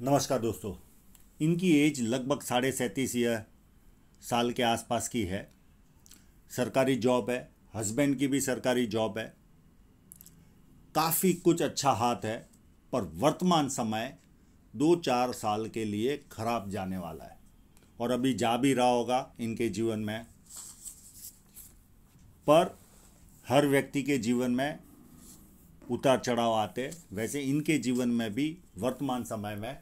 नमस्कार दोस्तों इनकी एज लगभग साढ़े सैंतीस या साल के आसपास की है सरकारी जॉब है हस्बैंड की भी सरकारी जॉब है काफ़ी कुछ अच्छा हाथ है पर वर्तमान समय दो चार साल के लिए खराब जाने वाला है और अभी जा भी रहा होगा इनके जीवन में पर हर व्यक्ति के जीवन में उतार चढ़ाव आते वैसे इनके जीवन में भी वर्तमान समय में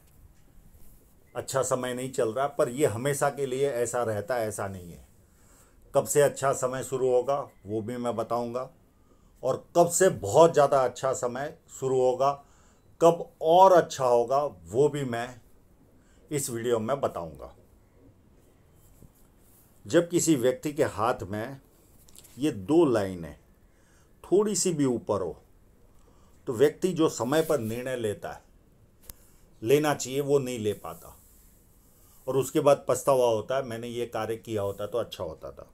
अच्छा समय नहीं चल रहा पर ये हमेशा के लिए ऐसा रहता है ऐसा नहीं है कब से अच्छा समय शुरू होगा वो भी मैं बताऊंगा और कब से बहुत ज़्यादा अच्छा समय शुरू होगा कब और अच्छा होगा वो भी मैं इस वीडियो में बताऊंगा जब किसी व्यक्ति के हाथ में ये दो लाइनें थोड़ी सी भी ऊपर हो तो व्यक्ति जो समय पर निर्णय लेता है लेना चाहिए वो नहीं ले पाता और उसके बाद पछतावा होता है मैंने ये कार्य किया होता तो अच्छा होता था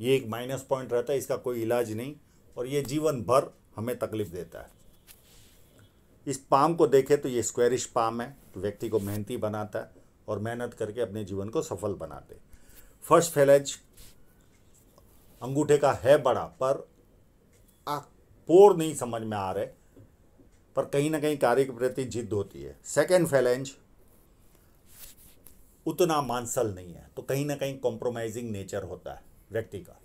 ये एक माइनस पॉइंट रहता है इसका कोई इलाज नहीं और ये जीवन भर हमें तकलीफ देता है इस पाम को देखें तो ये स्क्वेरिश पाम है तो व्यक्ति को मेहनती बनाता है और मेहनत करके अपने जीवन को सफल बनाते फर्स्ट फैलेज अंगूठे का है बड़ा पर आक पोर नहीं समझ में आ रहे पर कहीं ना कहीं कार्य के प्रति जिद होती है सेकेंड फैलेंज उतना मानसल नहीं है तो कहीं ना कहीं कॉम्प्रोमाइजिंग नेचर होता है व्यक्ति का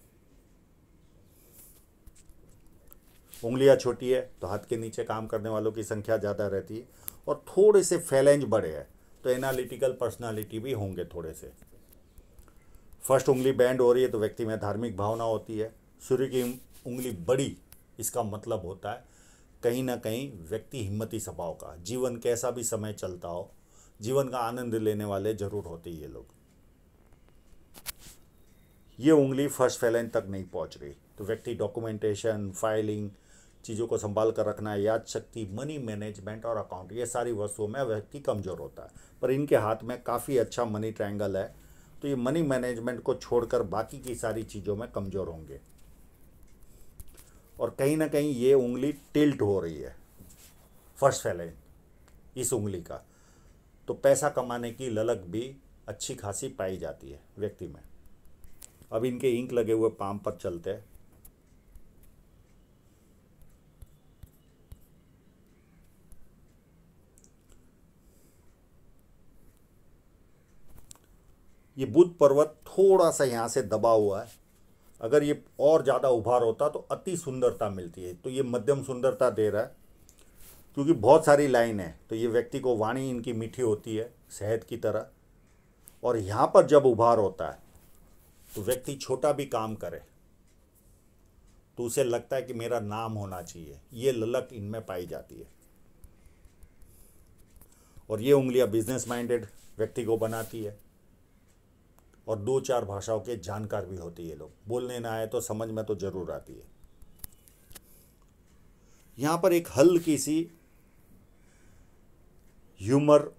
उंगलियां छोटी है तो हाथ के नीचे काम करने वालों की संख्या ज़्यादा रहती है और थोड़े से फैलेंज बड़े हैं तो एनालिटिकल पर्सनालिटी भी होंगे थोड़े से फर्स्ट उंगली बैंड हो रही है तो व्यक्ति में धार्मिक भावना होती है सूर्य की उंगली बड़ी इसका मतलब होता है कहीं ना कहीं व्यक्ति हिम्मती स्वभाव का जीवन कैसा भी समय चलता हो जीवन का आनंद लेने वाले जरूर होते ये लोग ये उंगली फर्स्ट फैलाइन तक नहीं पहुंच रही तो व्यक्ति डॉक्यूमेंटेशन फाइलिंग चीज़ों को संभाल कर रखना याद शक्ति मनी मैनेजमेंट और अकाउंट ये सारी वस्तुओं में व्यक्ति कमज़ोर होता है पर इनके हाथ में काफ़ी अच्छा मनी ट्रायंगल है तो ये मनी मैनेजमेंट को छोड़कर बाकी की सारी चीज़ों में कमज़ोर होंगे और कहीं ना कहीं ये उंगली टिल्ट हो रही है फर्स्ट फैलेंज इस उंगली का तो पैसा कमाने की ललक भी अच्छी खासी पाई जाती है व्यक्ति में अब इनके इंक लगे हुए पाम पर चलते हैं ये बुद्ध पर्वत थोड़ा सा यहाँ से दबा हुआ है अगर ये और ज़्यादा उभार होता तो अति सुंदरता मिलती है तो ये मध्यम सुंदरता दे रहा है क्योंकि बहुत सारी लाइन है तो ये व्यक्ति को वाणी इनकी मीठी होती है शहद की तरह और यहाँ पर जब उभार होता है तो व्यक्ति छोटा भी काम करे तो उसे लगता है कि मेरा नाम होना चाहिए ये ललक इनमें पाई जाती है और ये उंगलियाँ बिजनेस माइंडेड व्यक्ति को बनाती है और दो चार भाषाओं के जानकार भी होते ये लोग बोलने ना आए तो समझ में तो जरूर आती है यहाँ पर एक हल्की सी ह्यूमर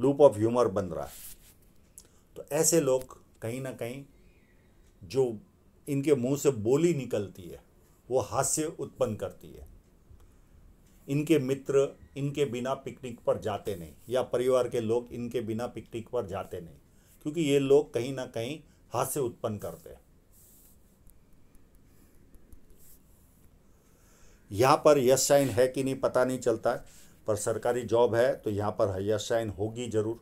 लूप ऑफ ह्यूमर बन रहा है तो ऐसे लोग कहीं ना कहीं जो इनके मुंह से बोली निकलती है वो हास्य उत्पन्न करती है इनके मित्र इनके बिना पिकनिक पर जाते नहीं या परिवार के लोग इनके बिना पिकनिक पर जाते नहीं क्योंकि ये लोग कहीं ना कहीं हास्य उत्पन्न करते हैं यहां पर यश साइन है कि नहीं पता नहीं चलता है पर सरकारी जॉब है तो यहां पर यश साइन होगी जरूर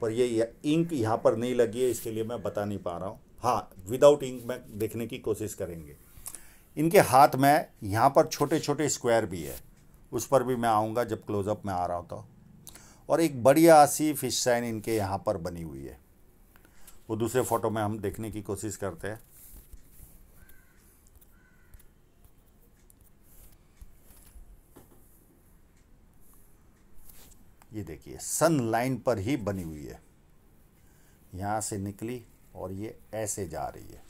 पर ये इंक यहां पर नहीं लगी है इसके लिए मैं बता नहीं पा रहा हूं हाँ विदाउट इंक में देखने की कोशिश करेंगे इनके हाथ में यहां पर छोटे छोटे स्क्वायर भी है उस पर भी मैं आऊंगा जब क्लोजअप में आ रहा होता और एक बढ़िया सी फिश साइन इनके यहाँ पर बनी हुई है वो दूसरे फोटो में हम देखने की कोशिश करते हैं ये देखिए सन लाइन पर ही बनी हुई है यहाँ से निकली और ये ऐसे जा रही है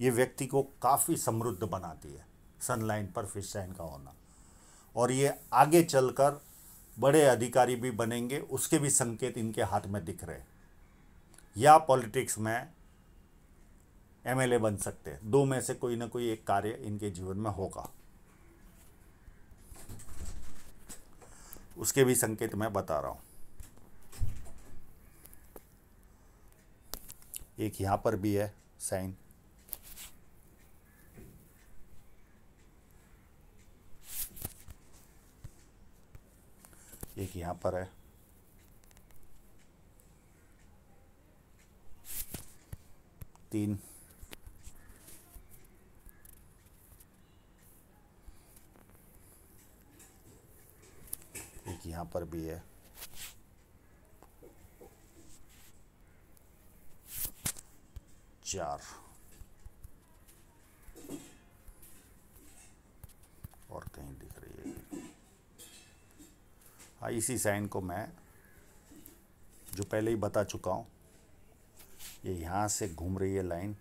ये व्यक्ति को काफ़ी समृद्ध बनाती है सनलाइन पर फिश साइन का होना और ये आगे चलकर बड़े अधिकारी भी बनेंगे उसके भी संकेत इनके हाथ में दिख रहे या पॉलिटिक्स में एमएलए बन सकते हैं दो में से कोई ना कोई एक कार्य इनके जीवन में होगा उसके भी संकेत मैं बता रहा हूं एक यहां पर भी है साइन एक यहाँ पर है तीन एक यहाँ पर भी है चार हाँ, इसी साइन को मैं जो पहले ही बता चुका हूँ ये यहाँ से घूम रही है लाइन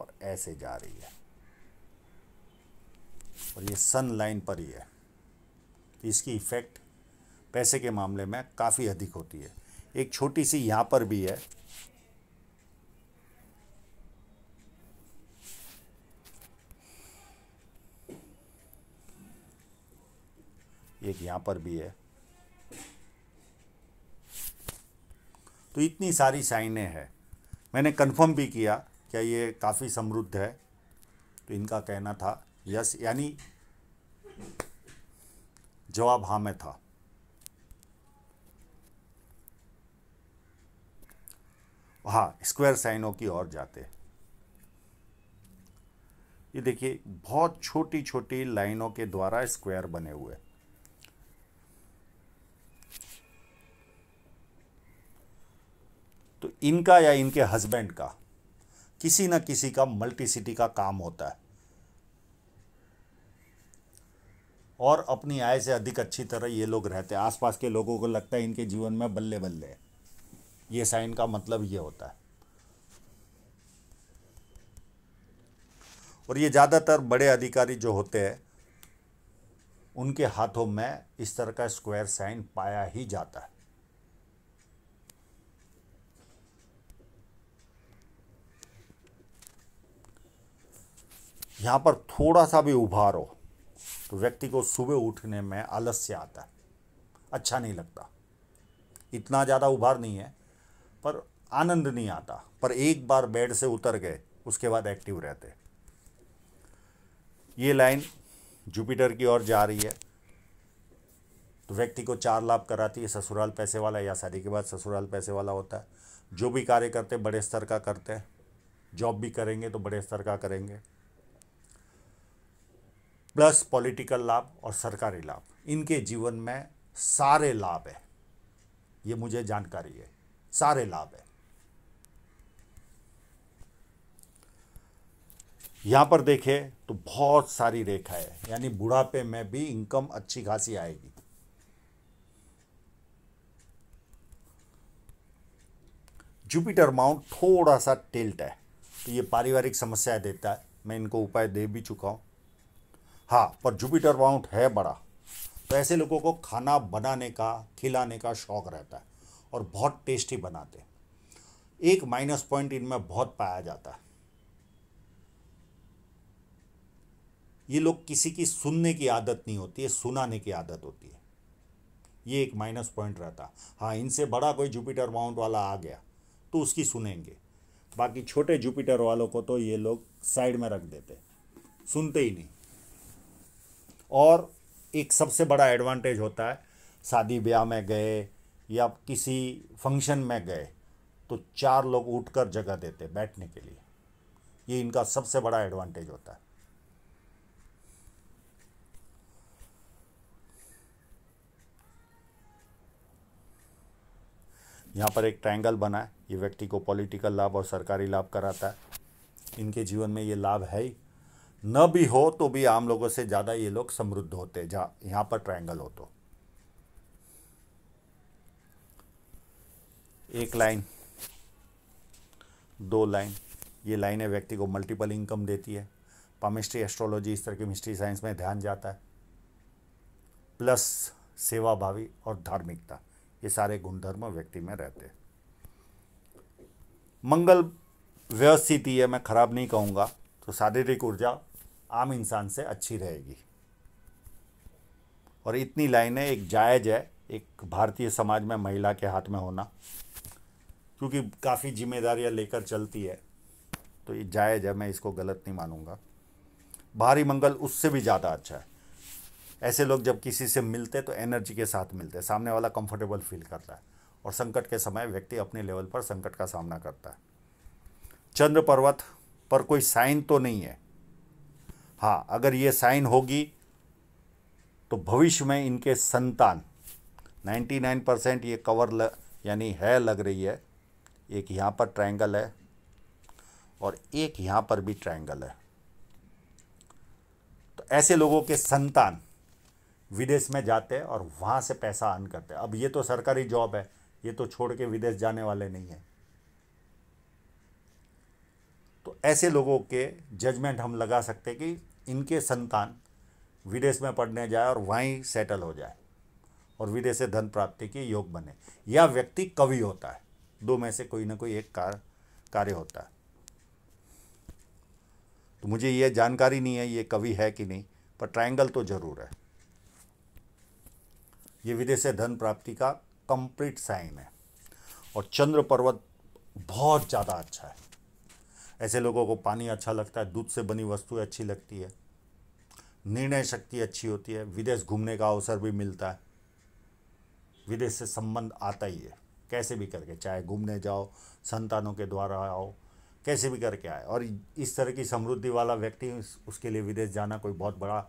और ऐसे जा रही है और ये सन लाइन पर ही है इसकी इफ़ेक्ट पैसे के मामले में काफ़ी अधिक होती है एक छोटी सी यहाँ पर भी है एक यहाँ पर भी है तो इतनी सारी साइनें हैं मैंने कंफर्म भी किया क्या ये काफ़ी समृद्ध है तो इनका कहना था यस यानी जवाब हाँ में था हाँ स्क्वायर साइनों की ओर जाते ये देखिए बहुत छोटी छोटी लाइनों के द्वारा स्क्वायर बने हुए हैं इनका या इनके हस्बैंड का किसी न किसी का मल्टी सिटी का काम होता है और अपनी आय से अधिक अच्छी तरह ये लोग रहते हैं आसपास के लोगों को लगता है इनके जीवन में बल्ले बल्ले ये साइन का मतलब ये होता है और ये ज़्यादातर बड़े अधिकारी जो होते हैं उनके हाथों में इस तरह का स्क्वायर साइन पाया ही जाता है यहाँ पर थोड़ा सा भी उभार हो तो व्यक्ति को सुबह उठने में आलस्य आता है अच्छा नहीं लगता इतना ज़्यादा उभार नहीं है पर आनंद नहीं आता पर एक बार बेड से उतर गए उसके बाद एक्टिव रहते ये लाइन जुपिटर की ओर जा रही है तो व्यक्ति को चार लाभ कराती है ससुराल पैसे वाला या शादी के बाद ससुराल पैसे वाला होता है जो भी कार्य करते बड़े स्तर का करते हैं जॉब भी करेंगे तो बड़े स्तर का करेंगे प्लस पॉलिटिकल लाभ और सरकारी लाभ इनके जीवन में सारे लाभ है ये मुझे जानकारी है सारे लाभ है यहां पर देखें तो बहुत सारी रेखा है यानी बुढ़ापे में भी इनकम अच्छी खासी आएगी जुपिटर माउंट थोड़ा सा टिल्ट है तो ये पारिवारिक समस्याएं देता है मैं इनको उपाय दे भी चुका हूं हाँ पर जुपिटर माउंट है बड़ा तो ऐसे लोगों को खाना बनाने का खिलाने का शौक़ रहता है और बहुत टेस्टी बनाते हैं एक माइनस पॉइंट इनमें बहुत पाया जाता है ये लोग किसी की सुनने की आदत नहीं होती है सुनाने की आदत होती है ये एक माइनस पॉइंट रहता हाँ इनसे बड़ा कोई जुपिटर माउंट वाला आ गया तो उसकी सुनेंगे बाकी छोटे जुपिटर वालों को तो ये लोग साइड में रख देते सुनते ही नहीं और एक सबसे बड़ा एडवांटेज होता है शादी ब्याह में गए या किसी फंक्शन में गए तो चार लोग उठकर जगह देते बैठने के लिए ये इनका सबसे बड़ा एडवांटेज होता है यहाँ पर एक ट्रायंगल बना है ये व्यक्ति को पॉलिटिकल लाभ और सरकारी लाभ कराता है इनके जीवन में ये लाभ है ही न भी हो तो भी आम लोगों से ज़्यादा ये लोग समृद्ध होते जहाँ यहाँ पर ट्रायंगल हो तो एक लाइन दो लाइन ये लाइनें व्यक्ति को मल्टीपल इनकम देती है पामिस्ट्री एस्ट्रोलॉजी इस तरह की मिस्ट्री साइंस में ध्यान जाता है प्लस सेवा भावी और धार्मिकता ये सारे गुणधर्म व्यक्ति में रहते हैं मंगल व्यवस्थित ही है मैं खराब नहीं कहूँगा तो शारीरिक ऊर्जा आम इंसान से अच्छी रहेगी और इतनी लाइनें एक जायज़ है एक भारतीय समाज में महिला के हाथ में होना क्योंकि काफ़ी जिम्मेदारियां लेकर चलती है तो ये जायज़ है मैं इसको गलत नहीं मानूंगा भारी मंगल उससे भी ज़्यादा अच्छा है ऐसे लोग जब किसी से मिलते तो एनर्जी के साथ मिलते हैं सामने वाला कंफर्टेबल फील करता है और संकट के समय व्यक्ति अपने लेवल पर संकट का सामना करता है चंद्र पर्वत पर कोई साइन तो नहीं है हाँ अगर ये साइन होगी तो भविष्य में इनके संतान 99 परसेंट ये कवर लग यानी है लग रही है एक यहाँ पर ट्रायंगल है और एक यहाँ पर भी ट्रायंगल है तो ऐसे लोगों के संतान विदेश में जाते हैं और वहाँ से पैसा अर्न करते हैं अब ये तो सरकारी जॉब है ये तो छोड़ के विदेश जाने वाले नहीं हैं तो ऐसे लोगों के जजमेंट हम लगा सकते हैं कि इनके संतान विदेश में पढ़ने जाए और वहीं सेटल हो जाए और विदेश से धन प्राप्ति के योग बने या व्यक्ति कवि होता है दो में से कोई ना कोई एक कार्य कार्य होता है तो मुझे यह जानकारी नहीं है ये कवि है कि नहीं पर ट्रायंगल तो जरूर है ये विदेश से धन प्राप्ति का कंप्लीट साइन है और चंद्र पर्वत बहुत ज़्यादा अच्छा है ऐसे लोगों को पानी अच्छा लगता है दूध से बनी वस्तुएं अच्छी लगती है निर्णय शक्ति अच्छी होती है विदेश घूमने का अवसर भी मिलता है विदेश से संबंध आता ही है कैसे भी करके चाहे घूमने जाओ संतानों के द्वारा आओ कैसे भी करके आए और इस तरह की समृद्धि वाला व्यक्ति उसके लिए विदेश जाना कोई बहुत बड़ा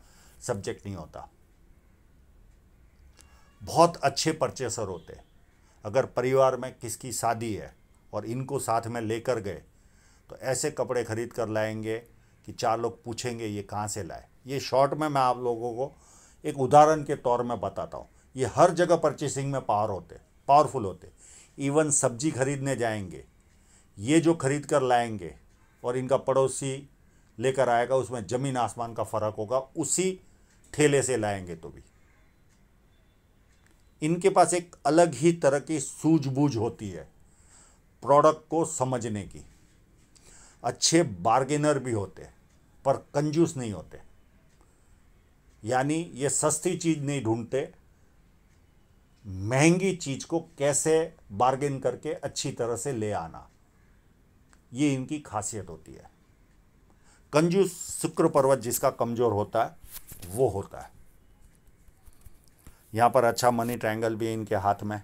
सब्जेक्ट नहीं होता बहुत अच्छे परचेसर होते अगर परिवार में किसकी शादी है और इनको साथ में लेकर गए तो ऐसे कपड़े ख़रीद कर लाएंगे कि चार लोग पूछेंगे ये कहाँ से लाए ये शॉर्ट में मैं आप लोगों को एक उदाहरण के तौर में बताता हूँ ये हर जगह परचेसिंग में पावर होते पावरफुल होते इवन सब्जी खरीदने जाएंगे ये जो खरीद कर लाएंगे और इनका पड़ोसी लेकर आएगा उसमें ज़मीन आसमान का फ़र्क होगा उसी ठेले से लाएंगे तो भी इनके पास एक अलग ही तरह की सूझबूझ होती है प्रोडक्ट को समझने की अच्छे बार्गेनर भी होते पर कंजूस नहीं होते यानी ये सस्ती चीज़ नहीं ढूंढते महंगी चीज़ को कैसे बार्गेन करके अच्छी तरह से ले आना ये इनकी खासियत होती है कंजूस शुक्र पर्वत जिसका कमज़ोर होता है वो होता है यहाँ पर अच्छा मनी ट्रायंगल भी है इनके हाथ में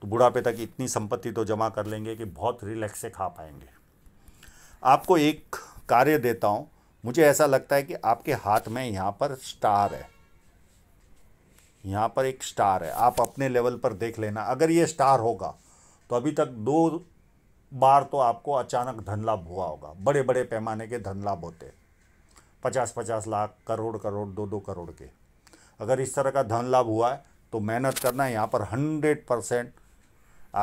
तो बुढ़ापे तक इतनी संपत्ति तो जमा कर लेंगे कि बहुत रिलैक्स से खा पाएंगे आपको एक कार्य देता हूँ मुझे ऐसा लगता है कि आपके हाथ में यहाँ पर स्टार है यहाँ पर एक स्टार है आप अपने लेवल पर देख लेना अगर ये स्टार होगा तो अभी तक दो बार तो आपको अचानक धन लाभ हुआ होगा बड़े बड़े पैमाने के धन लाभ होते पचास पचास लाख करोड़ करोड़ दो दो करोड़ के अगर इस तरह का धन लाभ हुआ है तो मेहनत करना यहाँ पर हंड्रेड परसेंट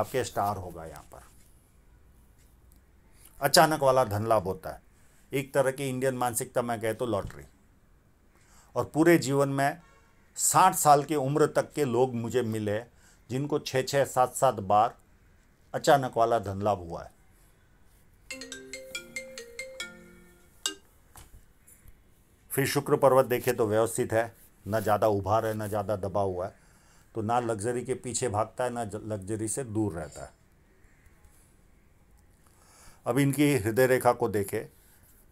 आपके स्टार होगा यहाँ पर अचानक वाला धन लाभ होता है एक तरह की इंडियन मानसिकता में कहे तो लॉटरी और पूरे जीवन में साठ साल की उम्र तक के लोग मुझे मिले जिनको छः छः सात सात बार अचानक वाला धन लाभ हुआ है फिर शुक्र पर्वत देखे तो व्यवस्थित है ना ज़्यादा उभार है ना ज़्यादा दबा हुआ है तो ना लग्जरी के पीछे भागता है ना लग्जरी से दूर रहता है अब इनकी हृदय रेखा को देखें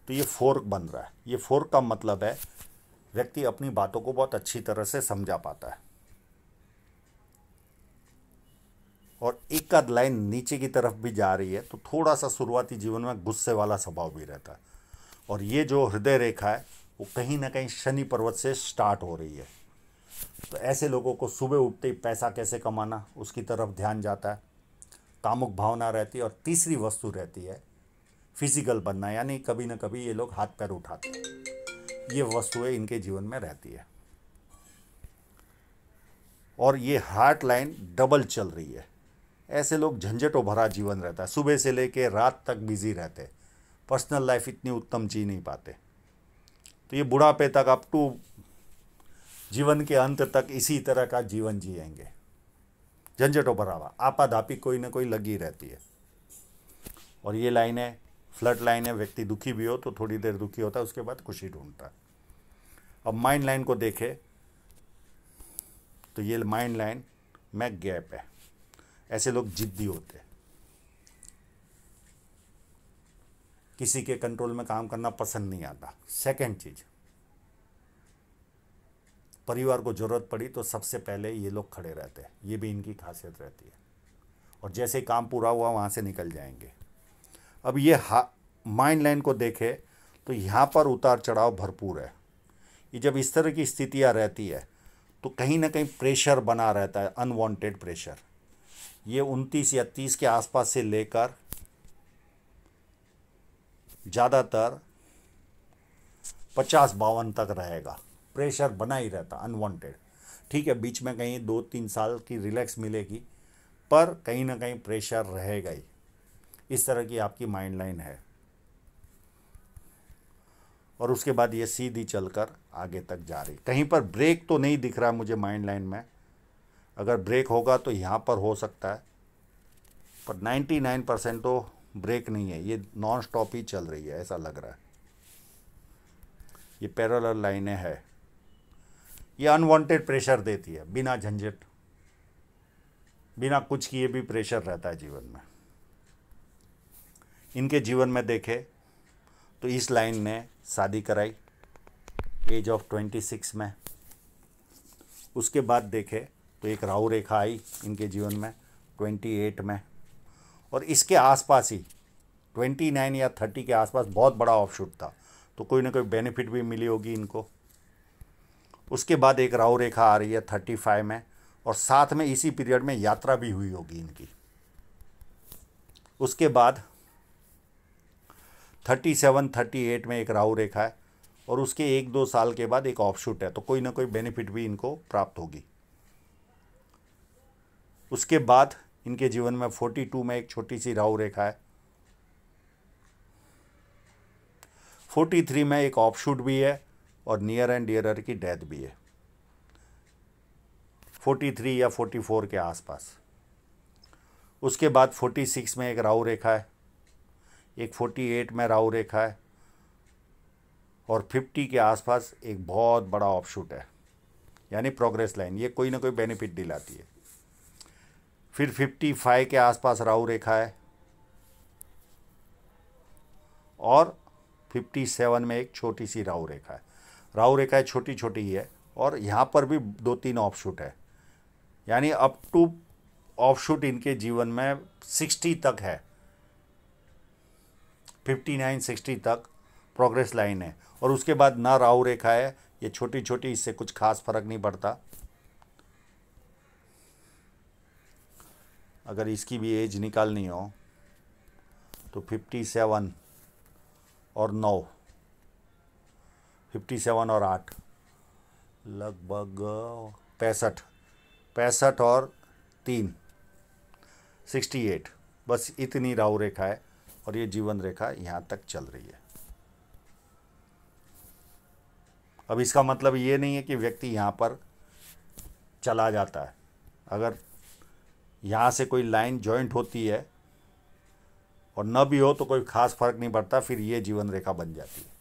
तो ये फोर्क बन रहा है ये फोर्क का मतलब है व्यक्ति अपनी बातों को बहुत अच्छी तरह से समझा पाता है और एक आध लाइन नीचे की तरफ भी जा रही है तो थोड़ा सा शुरुआती जीवन में गुस्से वाला स्वभाव भी रहता है और ये जो हृदय रेखा है वो कहीं ना कहीं शनि पर्वत से स्टार्ट हो रही है तो ऐसे लोगों को सुबह उठते ही पैसा कैसे कमाना उसकी तरफ ध्यान जाता है कामुक भावना रहती है और तीसरी वस्तु रहती है फिजिकल बनना यानी कभी ना कभी ये लोग हाथ पैर उठाते हैं ये वस्तुएं इनके जीवन में रहती है और ये हार्ट लाइन डबल चल रही है ऐसे लोग झंझटों भरा जीवन रहता है सुबह से लेके रात तक बिजी रहते पर्सनल लाइफ इतनी उत्तम जी नहीं पाते तो ये बुढ़ापे तक अप टू जीवन के अंत तक इसी तरह का जीवन जिएंगे झंझटों भरा हुआ आपाधापी कोई ना कोई लगी रहती है और ये लाइन है फ्लड लाइन है व्यक्ति दुखी भी हो तो थोड़ी देर दुखी होता है उसके बाद खुशी ढूंढता है अब माइंड लाइन को देखे तो ये माइंड लाइन में गैप है ऐसे लोग जिद्दी होते हैं किसी के कंट्रोल में काम करना पसंद नहीं आता सेकंड चीज़ परिवार को ज़रूरत पड़ी तो सबसे पहले ये लोग खड़े रहते हैं ये भी इनकी खासियत रहती है और जैसे काम पूरा हुआ वहाँ से निकल जाएंगे अब ये हा माइंड लाइन को देखे तो यहाँ पर उतार चढ़ाव भरपूर है ये जब इस तरह की स्थितियाँ रहती है तो कहीं ना कहीं प्रेशर बना रहता है अनवांटेड प्रेशर ये उनतीस या तीस के आसपास से लेकर ज़्यादातर पचास बावन तक रहेगा प्रेशर बना ही रहता अनवांटेड ठीक है बीच में कहीं दो तीन साल की रिलैक्स मिलेगी पर कहीं ना कहीं प्रेशर रहेगा ही इस तरह की आपकी माइंड लाइन है और उसके बाद ये सीधी चलकर आगे तक जा रही कहीं पर ब्रेक तो नहीं दिख रहा मुझे माइंड लाइन में अगर ब्रेक होगा तो यहाँ पर हो सकता है पर 99 परसेंट तो ब्रेक नहीं है ये नॉन स्टॉप ही चल रही है ऐसा लग रहा है ये पैरल लाइनें हैं ये अनवांटेड प्रेशर देती है बिना झंझट बिना कुछ किए भी प्रेशर रहता है जीवन में इनके जीवन में देखे तो इस लाइन ने शादी कराई एज ऑफ ट्वेंटी सिक्स में उसके बाद देखे तो एक राहु रेखा आई इनके जीवन में ट्वेंटी एट में और इसके आसपास ही ट्वेंटी नाइन या थर्टी के आसपास बहुत बड़ा ऑफ शूट था तो कोई ना कोई बेनिफिट भी मिली होगी इनको उसके बाद एक राहु रेखा आ रही है थर्टी फाइव में और साथ में इसी पीरियड में यात्रा भी हुई होगी इनकी उसके बाद थर्टी सेवन थर्टी एट में एक राहु रेखा है और उसके एक दो साल के बाद एक ऑफशूट है तो कोई ना कोई बेनिफिट भी इनको प्राप्त होगी उसके बाद इनके जीवन में फोर्टी टू में एक छोटी सी राहु रेखा है फोर्टी थ्री में एक ऑफशूट भी है और नियर एंड डियरर की डेथ भी है 43 या 44 के आसपास उसके बाद 46 में एक राहु रेखा है एक 48 में राहु रेखा है और 50 के आसपास एक बहुत बड़ा ऑपशूट है यानी प्रोग्रेस लाइन ये कोई ना कोई बेनिफिट दिलाती है फिर 55 के आसपास राहु रेखा है और 57 में एक छोटी सी राहु रेखा है राहु रेखाएं छोटी छोटी ही है और यहाँ पर भी दो तीन ऑफ शूट है यानी अप टू ऑफ शूट इनके जीवन में सिक्सटी तक है फिफ्टी नाइन सिक्सटी तक प्रोग्रेस लाइन है और उसके बाद ना राहु रेखा है ये छोटी छोटी इससे कुछ खास फर्क नहीं पड़ता अगर इसकी भी एज निकालनी हो तो फिफ्टी सेवन और नौ फिफ्टी सेवन और आठ लगभग पैंसठ पैंसठ और तीन सिक्सटी एट बस इतनी राहु रेखा है और ये जीवन रेखा यहाँ तक चल रही है अब इसका मतलब ये नहीं है कि व्यक्ति यहाँ पर चला जाता है अगर यहाँ से कोई लाइन जॉइंट होती है और न भी हो तो कोई खास फर्क नहीं पड़ता फिर ये जीवन रेखा बन जाती है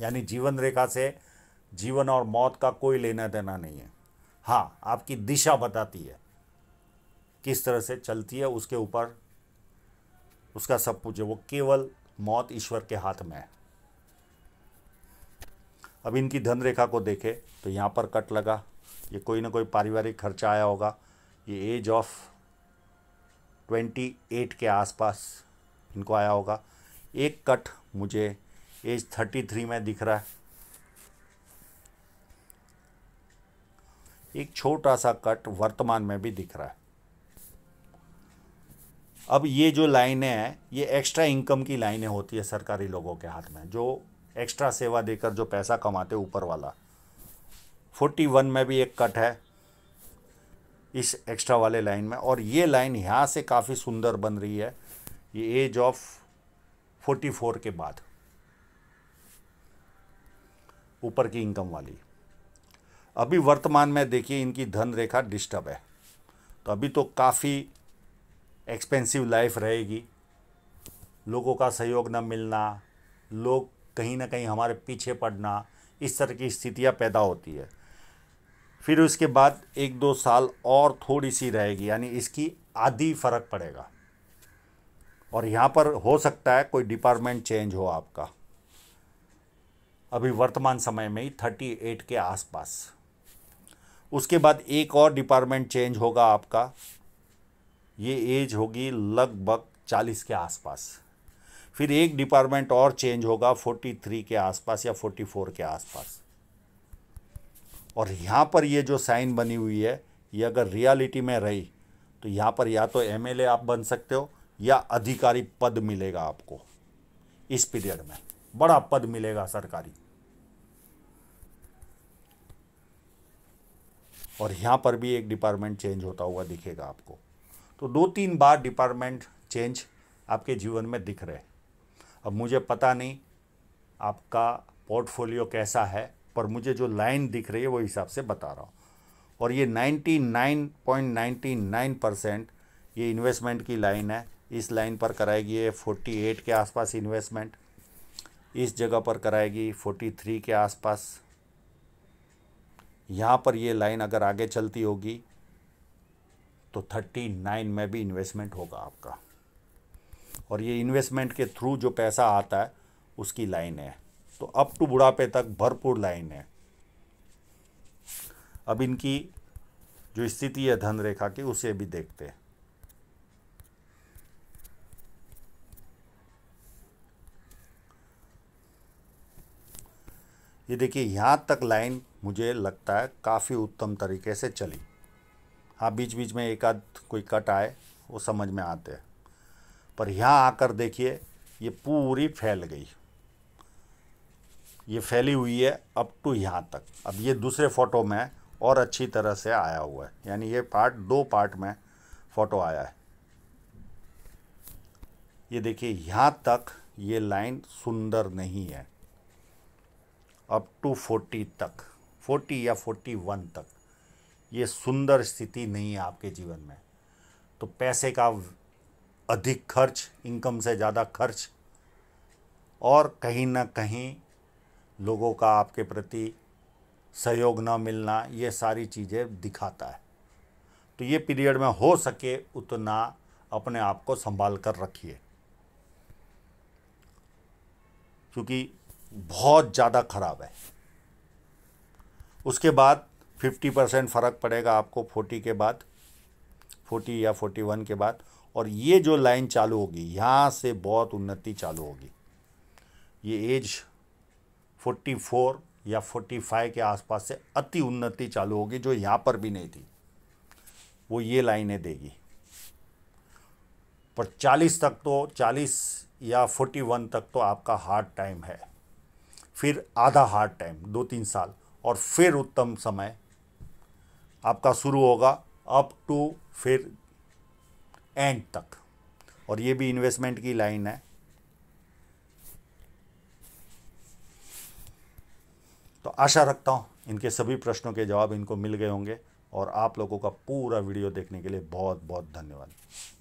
यानी जीवन रेखा से जीवन और मौत का कोई लेना देना नहीं है हाँ आपकी दिशा बताती है किस तरह से चलती है उसके ऊपर उसका सब कुछ है वो केवल मौत ईश्वर के हाथ में है अब इनकी धन रेखा को देखें तो यहाँ पर कट लगा ये कोई ना कोई पारिवारिक खर्चा आया होगा ये एज ऑफ ट्वेंटी एट के आसपास इनको आया होगा एक कट मुझे एज थर्टी थ्री में दिख रहा है एक छोटा सा कट वर्तमान में भी दिख रहा है अब ये जो लाइनें हैं ये एक्स्ट्रा इनकम की लाइनें होती है सरकारी लोगों के हाथ में जो एक्स्ट्रा सेवा देकर जो पैसा कमाते ऊपर वाला फोर्टी वन में भी एक कट है इस एक्स्ट्रा वाले लाइन में और ये लाइन यहाँ से काफ़ी सुंदर बन रही है ये एज ऑफ फोर्टी फोर के बाद ऊपर की इनकम वाली अभी वर्तमान में देखिए इनकी धन रेखा डिस्टर्ब है तो अभी तो काफ़ी एक्सपेंसिव लाइफ रहेगी लोगों का सहयोग न मिलना लोग कहीं ना कहीं हमारे पीछे पड़ना इस तरह की स्थितियाँ पैदा होती है फिर उसके बाद एक दो साल और थोड़ी सी रहेगी यानी इसकी आधी फ़र्क पड़ेगा और यहाँ पर हो सकता है कोई डिपार्टमेंट चेंज हो आपका अभी वर्तमान समय में ही थर्टी एट के आसपास उसके बाद एक और डिपार्टमेंट चेंज होगा आपका ये एज होगी लगभग चालीस के आसपास फिर एक डिपार्टमेंट और चेंज होगा फोर्टी थ्री के आसपास या फोर्टी फोर के आसपास और यहाँ पर ये जो साइन बनी हुई है ये अगर रियलिटी में रही तो यहाँ पर या तो एम आप बन सकते हो या अधिकारी पद मिलेगा आपको इस पीरियड में बड़ा पद मिलेगा सरकारी और यहाँ पर भी एक डिपार्टमेंट चेंज होता हुआ दिखेगा आपको तो दो तीन बार डिपार्टमेंट चेंज आपके जीवन में दिख रहे अब मुझे पता नहीं आपका पोर्टफोलियो कैसा है पर मुझे जो लाइन दिख रही है वो हिसाब से बता रहा हूँ और ये 99.99 परसेंट ये इन्वेस्टमेंट की लाइन है इस लाइन पर कराएगी ये 48 के आसपास इन्वेस्टमेंट इस जगह पर कराएगी 43 के आसपास यहाँ पर ये लाइन अगर आगे चलती होगी तो थर्टी नाइन में भी इन्वेस्टमेंट होगा आपका और ये इन्वेस्टमेंट के थ्रू जो पैसा आता है उसकी लाइन है तो अप टू बुढ़ापे तक भरपूर लाइन है अब इनकी जो स्थिति है धन रेखा की उसे भी देखते हैं ये देखिए यहाँ तक लाइन मुझे लगता है काफ़ी उत्तम तरीके से चली हाँ बीच बीच में एक आध कोई कट आए वो समझ में आते हैं पर यहाँ आकर देखिए ये पूरी फैल गई ये फैली हुई है अप टू यहाँ तक अब ये दूसरे फ़ोटो में और अच्छी तरह से आया हुआ है यानी ये पार्ट दो पार्ट में फ़ोटो आया है ये देखिए यहाँ तक ये लाइन सुंदर नहीं है अप टू फोर्टी तक फोर्टी या फोर्टी वन तक ये सुंदर स्थिति नहीं है आपके जीवन में तो पैसे का अधिक खर्च इनकम से ज़्यादा खर्च और कहीं ना कहीं लोगों का आपके प्रति सहयोग ना मिलना ये सारी चीज़ें दिखाता है तो ये पीरियड में हो सके उतना अपने आप को संभाल कर रखिए क्योंकि बहुत ज़्यादा ख़राब है उसके बाद 50 परसेंट फ़र्क पड़ेगा आपको 40 के बाद 40 या 41 के बाद और ये जो लाइन चालू होगी यहाँ से बहुत उन्नति चालू होगी ये एज 44 या 45 के आसपास से अति उन्नति चालू होगी जो यहाँ पर भी नहीं थी वो ये लाइनें देगी पर 40 तक तो 40 या 41 तक तो आपका हार्ड टाइम है फिर आधा हार्ड टाइम दो तीन साल और फिर उत्तम समय आपका शुरू होगा अप टू फिर एंड तक और ये भी इन्वेस्टमेंट की लाइन है तो आशा रखता हूँ इनके सभी प्रश्नों के जवाब इनको मिल गए होंगे और आप लोगों का पूरा वीडियो देखने के लिए बहुत बहुत धन्यवाद